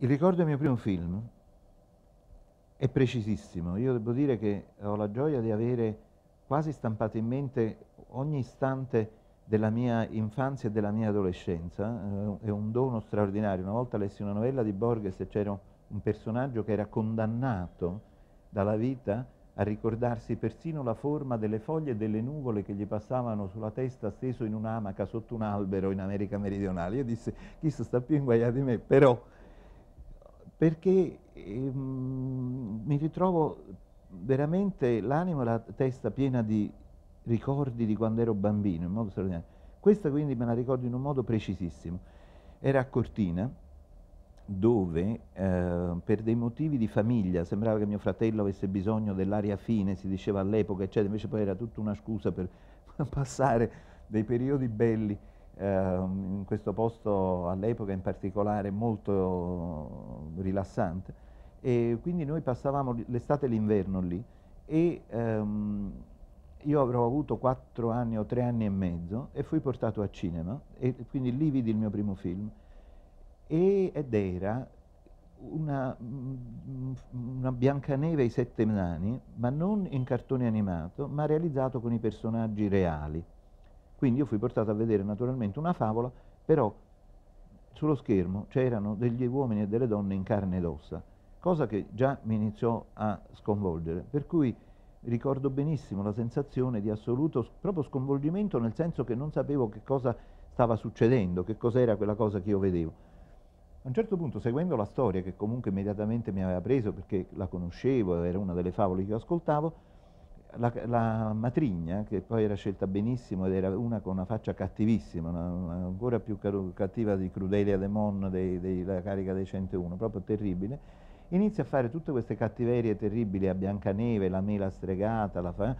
Il ricordo del mio primo film è precisissimo. Io devo dire che ho la gioia di avere quasi stampato in mente ogni istante della mia infanzia e della mia adolescenza. Eh, è un dono straordinario. Una volta lessi una novella di Borges e c'era un personaggio che era condannato dalla vita a ricordarsi persino la forma delle foglie e delle nuvole che gli passavano sulla testa steso in un'amaca sotto un albero in America meridionale. Io disse, chissà sta più inguagliato di me, però perché ehm, mi ritrovo veramente l'anima e la testa piena di ricordi di quando ero bambino, in modo straordinario. Questa quindi me la ricordo in un modo precisissimo. Era a Cortina, dove eh, per dei motivi di famiglia, sembrava che mio fratello avesse bisogno dell'aria fine, si diceva all'epoca, eccetera, invece poi era tutta una scusa per passare dei periodi belli eh, in questo posto all'epoca in particolare molto rilassante e quindi noi passavamo l'estate e l'inverno lì e ehm, io avrò avuto quattro anni o tre anni e mezzo e fui portato a cinema e quindi lì vidi il mio primo film e, ed era una, mm, una Biancaneve ai sette nani, ma non in cartone animato, ma realizzato con i personaggi reali. Quindi io fui portato a vedere naturalmente una favola, però sullo schermo c'erano degli uomini e delle donne in carne ed ossa, cosa che già mi iniziò a sconvolgere, per cui ricordo benissimo la sensazione di assoluto proprio sconvolgimento nel senso che non sapevo che cosa stava succedendo, che cos'era quella cosa che io vedevo. A un certo punto, seguendo la storia che comunque immediatamente mi aveva preso perché la conoscevo, era una delle favole che ascoltavo, la, la, matrigna, che poi era scelta benissimo ed era una con una faccia cattivissima, una, una ancora più cattiva di Crudelia de Mon della carica dei 101, proprio terribile, inizia a fare tutte queste cattiverie terribili a Biancaneve, la mela stregata, la fa...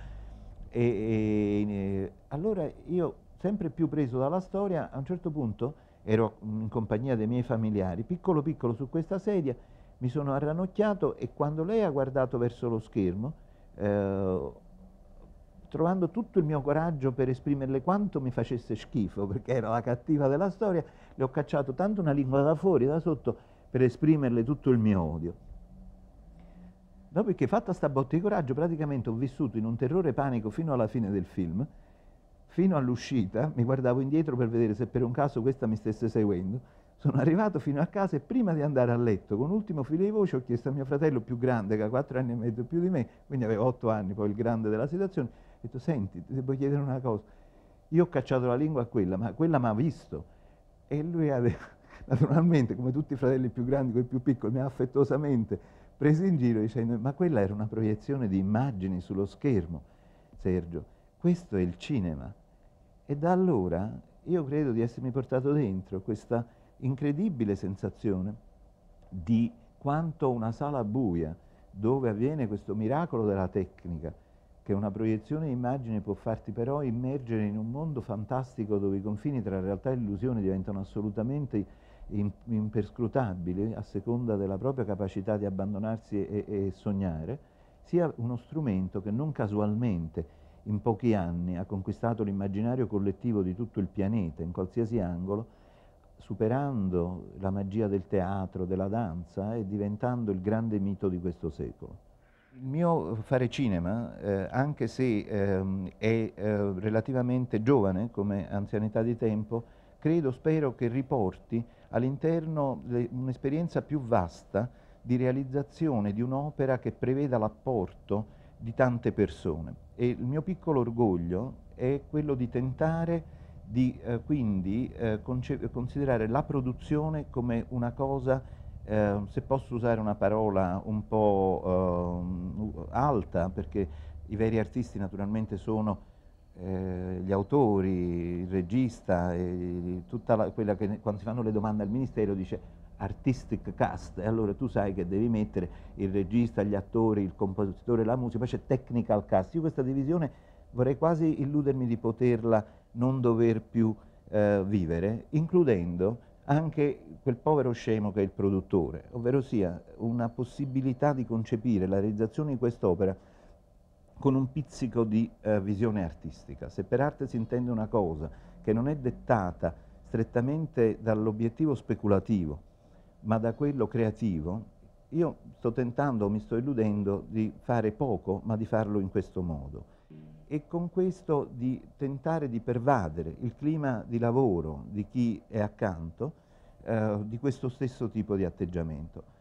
E, e, e, allora io, sempre più preso dalla storia, a un certo punto ero in compagnia dei miei familiari, piccolo piccolo su questa sedia, mi sono arranocchiato e quando lei ha guardato verso lo schermo, eh, trovando tutto il mio coraggio per esprimerle quanto mi facesse schifo, perché era la cattiva della storia, le ho cacciato tanto una lingua da fuori, da sotto, per esprimerle tutto il mio odio. Dopodiché, fatta sta botta di coraggio, praticamente ho vissuto in un terrore panico fino alla fine del film, Fino all'uscita mi guardavo indietro per vedere se per un caso questa mi stesse seguendo. Sono arrivato fino a casa e prima di andare a letto, con l'ultimo filo di voce, ho chiesto a mio fratello più grande, che ha quattro anni e mezzo più di me, quindi aveva otto anni, poi il grande della situazione, ho detto, senti, ti devo chiedere una cosa. Io ho cacciato la lingua a quella, ma quella mi ha visto. E lui ha detto, naturalmente, come tutti i fratelli più grandi, quelli più piccoli, mi ha affettuosamente preso in giro dicendo, ma quella era una proiezione di immagini sullo schermo, Sergio. Questo è il cinema. E da allora io credo di essermi portato dentro questa incredibile sensazione di quanto una sala buia dove avviene questo miracolo della tecnica, che una proiezione di immagine può farti però immergere in un mondo fantastico dove i confini tra realtà e illusione diventano assolutamente imperscrutabili a seconda della propria capacità di abbandonarsi e, e sognare, sia uno strumento che non casualmente in pochi anni ha conquistato l'immaginario collettivo di tutto il pianeta, in qualsiasi angolo, superando la magia del teatro, della danza e diventando il grande mito di questo secolo. Il mio fare cinema, eh, anche se eh, è eh, relativamente giovane come anzianità di tempo, credo, spero che riporti all'interno un'esperienza più vasta di realizzazione di un'opera che preveda l'apporto di tante persone e il mio piccolo orgoglio è quello di tentare di eh, quindi eh, considerare la produzione come una cosa, eh, se posso usare una parola un po' ehm, alta, perché i veri artisti naturalmente sono eh, gli autori, il regista, e tutta la, quella che quando si fanno le domande al Ministero dice artistic cast e allora tu sai che devi mettere il regista, gli attori, il compositore, la musica, poi c'è technical cast. Io questa divisione vorrei quasi illudermi di poterla non dover più eh, vivere, includendo anche quel povero scemo che è il produttore, ovvero sia una possibilità di concepire la realizzazione di quest'opera con un pizzico di eh, visione artistica. Se per arte si intende una cosa che non è dettata strettamente dall'obiettivo speculativo, ma da quello creativo, io sto tentando, mi sto illudendo di fare poco, ma di farlo in questo modo. E con questo di tentare di pervadere il clima di lavoro di chi è accanto eh, di questo stesso tipo di atteggiamento.